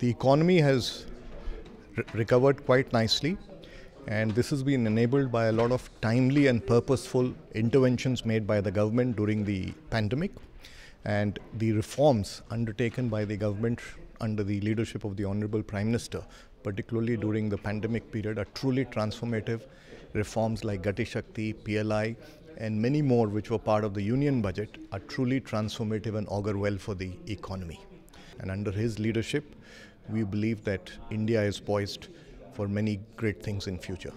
The economy has re recovered quite nicely and this has been enabled by a lot of timely and purposeful interventions made by the government during the pandemic and the reforms undertaken by the government under the leadership of the Honorable Prime Minister, particularly during the pandemic period, are truly transformative. Reforms like Gati Shakti, PLI, and many more which were part of the union budget are truly transformative and augur well for the economy. And under his leadership, we believe that India is poised for many great things in future.